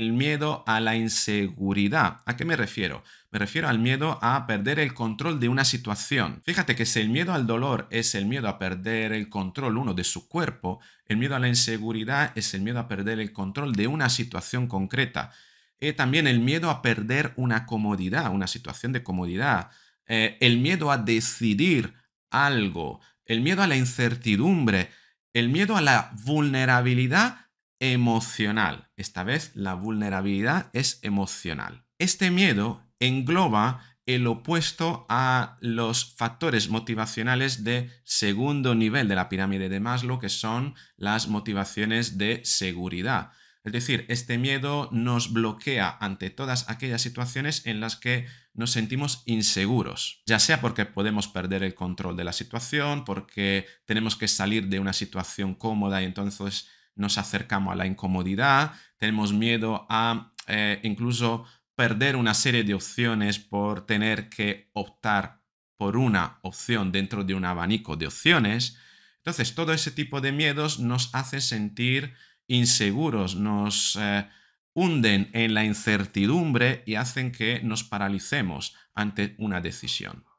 el miedo a la inseguridad. ¿A qué me refiero? Me refiero al miedo a perder el control de una situación. Fíjate que si el miedo al dolor es el miedo a perder el control uno de su cuerpo, el miedo a la inseguridad es el miedo a perder el control de una situación concreta. Eh, también el miedo a perder una comodidad, una situación de comodidad. Eh, el miedo a decidir algo. El miedo a la incertidumbre. El miedo a la vulnerabilidad emocional. Esta vez la vulnerabilidad es emocional. Este miedo engloba el opuesto a los factores motivacionales de segundo nivel de la pirámide de Maslow, que son las motivaciones de seguridad. Es decir, este miedo nos bloquea ante todas aquellas situaciones en las que nos sentimos inseguros, ya sea porque podemos perder el control de la situación, porque tenemos que salir de una situación cómoda y entonces nos acercamos a la incomodidad, tenemos miedo a eh, incluso perder una serie de opciones por tener que optar por una opción dentro de un abanico de opciones. Entonces, todo ese tipo de miedos nos hace sentir inseguros, nos eh, hunden en la incertidumbre y hacen que nos paralicemos ante una decisión.